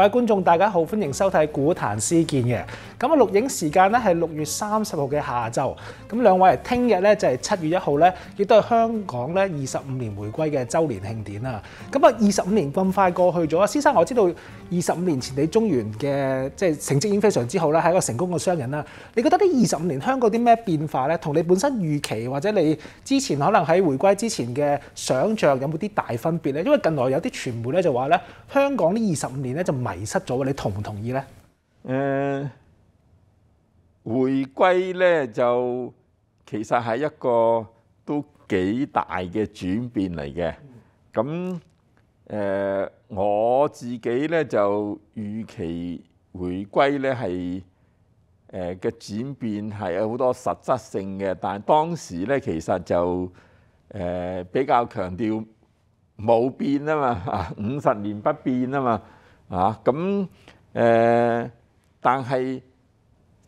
各位觀眾，大家好，歡迎收睇《古壇思見》嘅咁啊錄影時間咧係六月三十號嘅下晝，咁兩位聽日咧就係七月一號咧，亦都係香港咧二十五年回歸嘅周年慶典啦。咁啊，二十五年咁快過去咗啊，先生，我知道。二十五年前你中原嘅即系成績已經非常之好啦，係一個成功嘅商人啦。你覺得呢二十五年香港啲咩變化咧，同你本身預期或者你之前可能喺回歸之前嘅想像有冇啲大分別咧？因為近來有啲傳媒咧就話咧，香港呢二十五年咧就迷失咗。你同唔同意咧？誒，回歸咧就其實係一個都幾大嘅轉變嚟嘅。咁誒。我自己咧就預期回歸咧係誒嘅轉變係有好多實質性嘅，但係當時咧其實就誒比較強調冇變啊嘛，五十年不變啊嘛啊咁誒，但係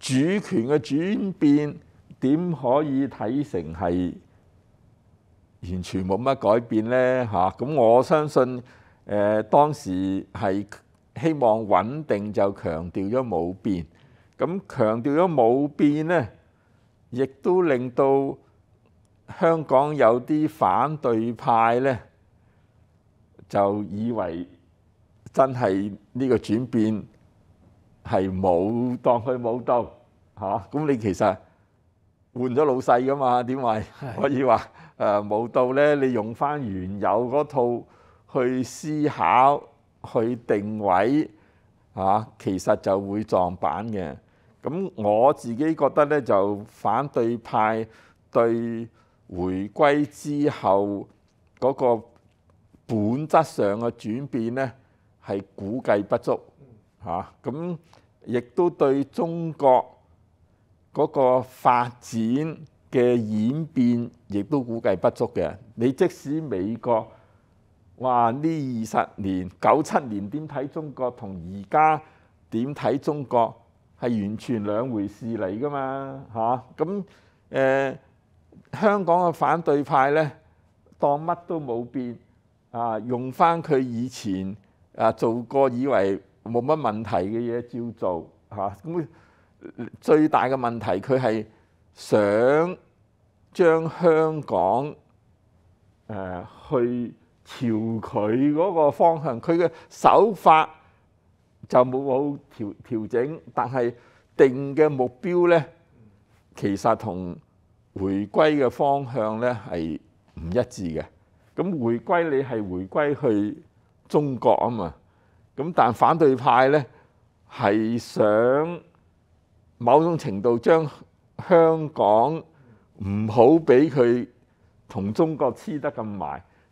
主權嘅轉變點可以睇成係完全冇乜改變咧嚇？咁我相信。誒當時係希望穩定，就強調咗冇變。咁強調咗冇變呢，亦都令到香港有啲反對派呢，就以為真係呢個轉變係冇當佢冇到嚇。咁你其實換咗老細噶嘛？點話可以話誒冇到呢？你用翻原有嗰套。去思考、去定位，吓，其實就會撞板嘅。咁我自己覺得咧，就反對派對回歸之後嗰個本質上嘅轉變咧，係估計不足嚇。咁亦都對中國嗰個發展嘅演變，亦都估計不足嘅。你即使美國。哇！呢二十年，九七年點睇中國同而家點睇中國係完全兩回事嚟㗎嘛嚇咁誒香港嘅反對派咧當乜都冇變啊，用翻佢以前啊做過以為冇乜問題嘅嘢照做嚇咁最大嘅問題佢係想將香港誒去。朝佢嗰個方向，佢嘅手法就冇冇調調整，但係定嘅目標咧，其實同回歸嘅方向咧係唔一致嘅。咁回歸你係回歸去中國啊嘛，咁但反對派咧係想某種程度將香港唔好俾佢同中國黐得咁埋。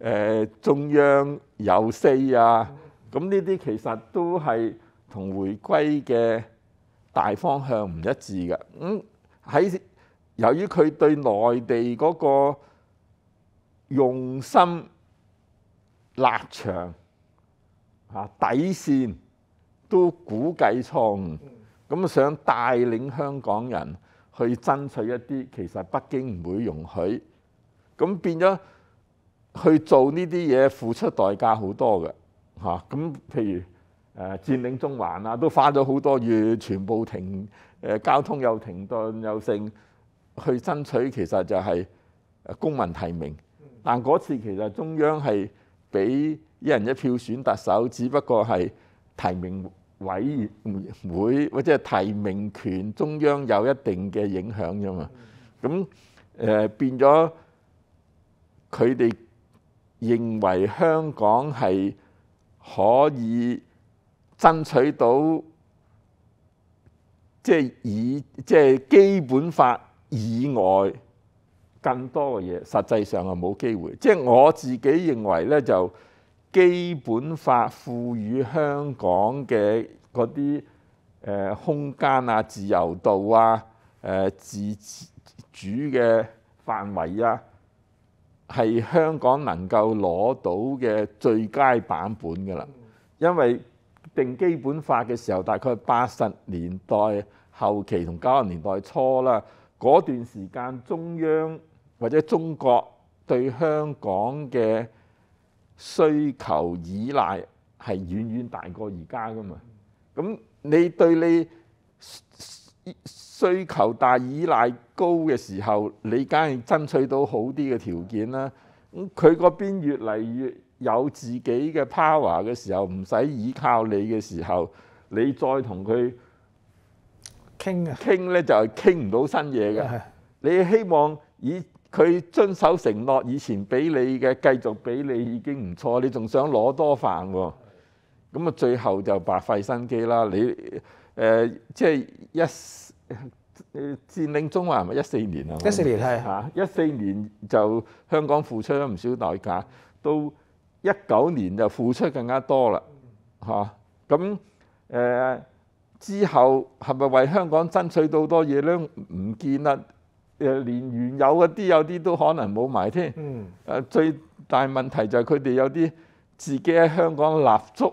誒中央有四啊，咁呢啲其實都係同回歸嘅大方向唔一致嘅。咁喺由於佢對內地嗰個用心、立場啊、底線都估計錯誤，咁想帶領香港人去爭取一啲，其實北京唔會容許，咁變咗。去做呢啲嘢付出代價好多嘅嚇，咁譬如誒佔領中環啊，都花咗好多月，全部停誒交通又停頓又剩，去爭取其實就係公民提名，但嗰次其實中央係俾一人一票選特首，只不過係提名委會或者係提名權中央有一定嘅影響啫嘛，咁誒變咗佢哋。認為香港係可以爭取到即係以即係基本法以外更多嘅嘢，實際上係冇機會。即係我自己認為咧，就基本法賦予香港嘅嗰啲誒空間啊、自由度啊、誒自主嘅範圍啊。係香港能夠攞到嘅最佳版本㗎啦，因為定基本法嘅時候大概八十年代後期同九十年代初啦，嗰段時間中央或者中國對香港嘅需求依賴係遠遠大過而家噶嘛，咁你對你。需求大、依賴高嘅時候，你梗係爭取到好啲嘅條件啦。咁佢嗰邊越嚟越有自己嘅 power 嘅時候，唔使依靠你嘅時候，你再同佢傾傾咧，就係傾唔到新嘢嘅。你希望以佢遵守承諾，以前俾你嘅繼續俾你已經唔錯，你仲想攞多飯喎？咁啊，最後就白費心機啦。你誒即係一。誒佔領中環咪一四年啊，一四年係嚇，一四年就香港付出咗唔少代價，到一九年就付出更加多啦嚇。咁誒之後係咪為香港爭取到多嘢咧？唔見啦，誒連原有嗰啲有啲都可能冇埋添。誒最大問題就係佢哋有啲自己喺香港立足。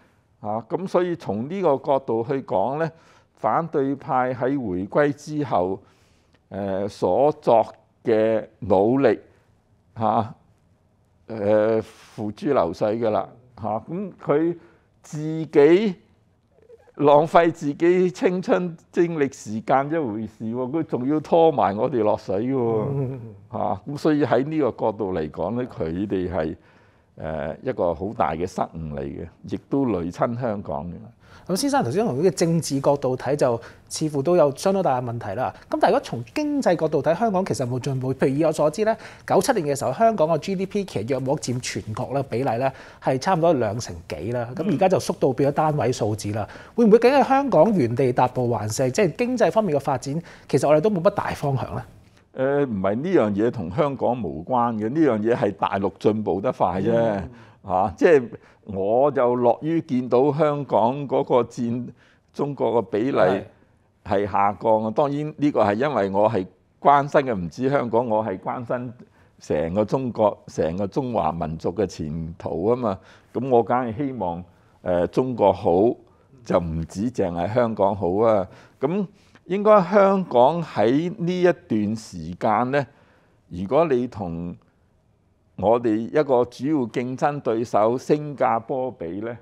嚇咁所以從呢個角度去講咧，反對派喺回歸之後，誒所作嘅努力嚇誒付諸流水噶啦嚇。咁佢自己浪費自己青春精力時間一回事喎，佢仲要拖埋我哋落水喎嚇。咁所以喺呢個角度嚟講咧，佢哋係。誒一個好大嘅失誤嚟嘅，亦都累親香港嘅。咁先生頭先從呢個政治角度睇就，似乎都有相當大嘅問題啦。咁但係如果從經濟角度睇，香港其實冇進步。譬如以我所知咧，九七年嘅時候，香港嘅 GDP 其實約莫佔全國咧比例咧係差唔多兩成幾啦。咁而家就縮到變咗單位數字啦。會唔會僅係香港原地踏步還是即係經濟方面嘅發展？其實我哋都冇乜大方向咧。誒唔係呢樣嘢同香港無關嘅，呢樣嘢係大陸進步得快啫，嚇！即係我就樂於見到香港嗰個佔中國個比例係下降啊。當然呢個係因為我係關心嘅唔止香港，我係關心成個中國、成個中華民族嘅前途啊嘛。咁我梗係希望誒中國好就唔止淨係香港好啊。咁應該香港喺呢一段時間呢，如果你同我哋一個主要競爭對手新加坡比呢，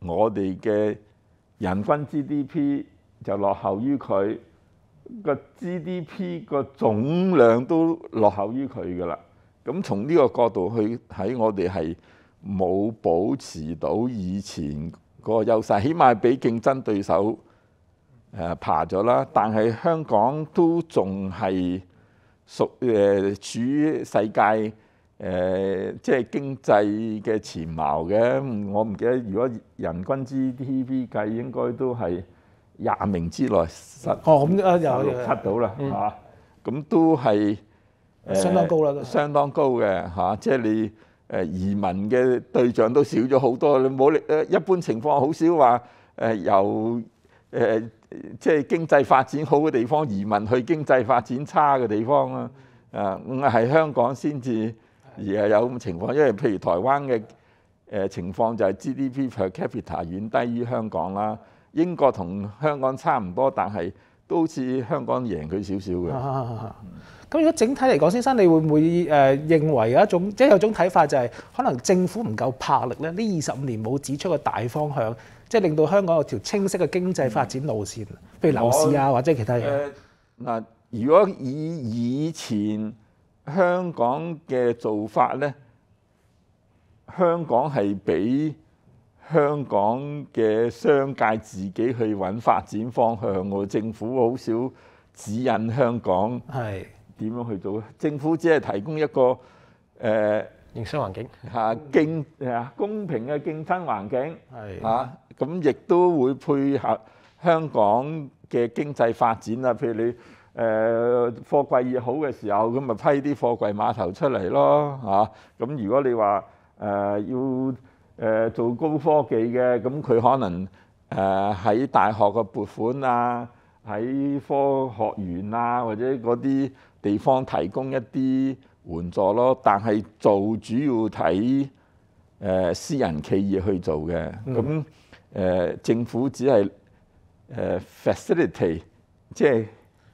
我哋嘅人均 GDP 就落後於佢，個 GDP 個總量都落後於佢噶啦。咁從呢個角度去睇，我哋係冇保持到以前個優勢，起碼俾競爭對手。誒爬咗啦，但係香港都仲係屬誒處於世界誒即係經濟嘅前茅嘅。我唔記得如果人均 GDP 計，應該都係廿名之內。哦，咁啊又入到啦嚇，咁都係相當高啦，相當高嘅嚇。即係你誒移民嘅對象都少咗好多。你冇力一般情況好少話誒有。誒即係經濟發展好嘅地方移民去經濟發展差嘅地方啊咁係香港先至而係有咁情況，因為譬如台灣嘅誒情況就係 GDP per capita 遠低於香港啦，英國同香港差唔多，但係都好似香港贏佢少少嘅。咁如果整體嚟講，先生你會唔會誒認為有一種即係有種睇法就係可能政府唔夠魄力咧？呢二十五年冇指出個大方向。即係令到香港有條清晰嘅經濟發展路線，譬如樓市啊，或者其他嘢。嗱，如果以以前香港嘅做法咧，香港係俾香港嘅商界自己去揾發展方向，政府好少指引香港係點樣去做。政府只係提供一個誒。競爭環境嚇，競啊公平嘅競爭環境係嚇，咁亦都會配合香港嘅經濟發展啊。譬如你誒貨櫃業好嘅時候，咁咪批啲貨櫃碼頭出嚟咯嚇。咁如果你話誒要誒做高科技嘅，咁佢可能誒喺大學嘅撥款啊，喺科學園啊，或者嗰啲地方提供一啲。援助咯，但係做主要睇誒私人企業去做嘅，咁誒政府只係誒 f a c i l i t y 即係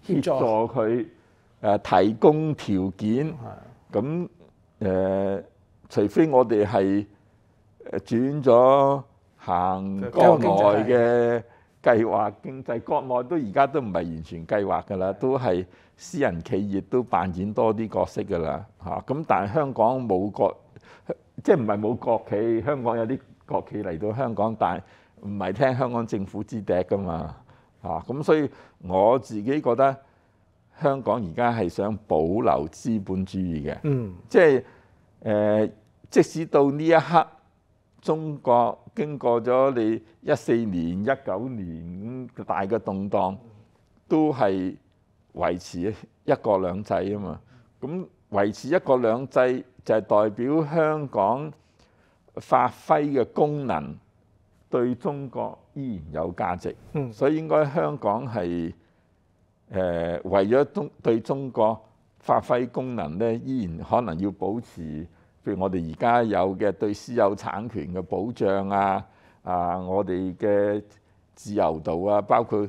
協助佢誒提供條件。咁誒除非我哋係轉咗行國內嘅計劃經濟，國內都而家都唔係完全計劃㗎啦，都係。私人企業都扮演多啲角色㗎啦，嚇咁但係香港冇國，即係唔係冇國企，香港有啲國企嚟到香港，但係唔係聽香港政府之笛㗎嘛，嚇咁所以我自己覺得香港而家係想保留資本主義嘅，嗯，即係誒，即使到呢一刻，中國經過咗你一四年、一九年咁大嘅動盪，都係。維持一國兩制啊嘛，咁維持一國兩制就係代表香港發揮嘅功能對中國依然有價值，所以應該香港係誒為咗中對中國發揮功能咧，依然可能要保持，譬如我哋而家有嘅對私有產權嘅保障啊，啊我哋嘅自由度啊，包括。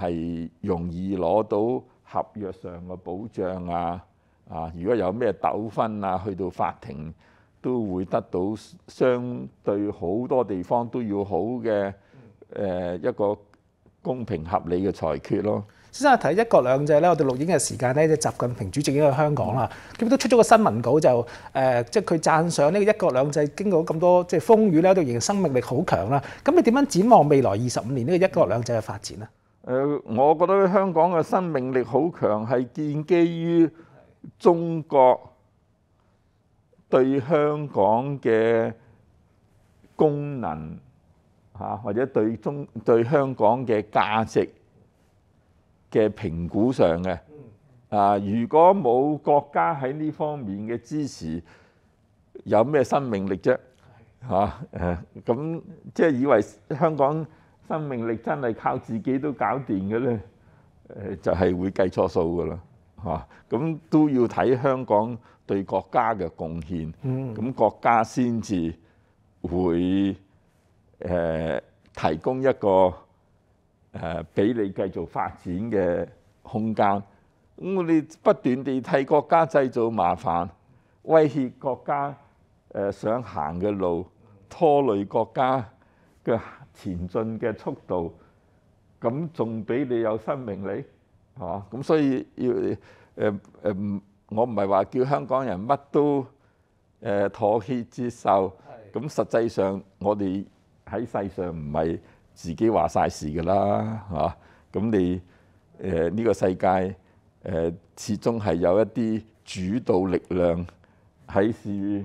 係容易攞到合約上嘅保障啊！啊，如果有咩糾紛啊，去到法庭都會得到相對好多地方都要好嘅誒一個公平合理嘅裁決咯。先生提一國兩制咧，我哋錄影嘅時間咧，即習近平主席已經去香港啦，咁都出咗個新聞稿就誒，即係佢讚賞呢個一國兩制經過咁多即係風雨咧，仍然生命力好強啦。咁你點樣展望未來二十五年呢個一國兩制嘅發展咧？誒，我覺得香港嘅生命力好強，係建基於中國對香港嘅功能嚇，或者對中對香港嘅價值嘅評估上嘅。啊，如果冇國家喺呢方面嘅支持，有咩生命力啫？嚇誒，咁即係以為香港。生命力真係靠自己都搞掂嘅咧，誒就係會計錯數噶啦，嚇咁都要睇香港對國家嘅貢獻，咁國家先至會誒提供一個誒俾你繼續發展嘅空間。咁我哋不斷地替國家製造麻煩，威脅國家誒想行嘅路，拖累國家嘅。前進嘅速度，咁仲俾你有生命力，嚇咁所以要誒誒，我唔係話叫香港人乜都誒妥協接受，咁實際上我哋喺世上唔係自己話晒事㗎啦，嚇咁你誒呢個世界誒始終係有一啲主導力量喺事。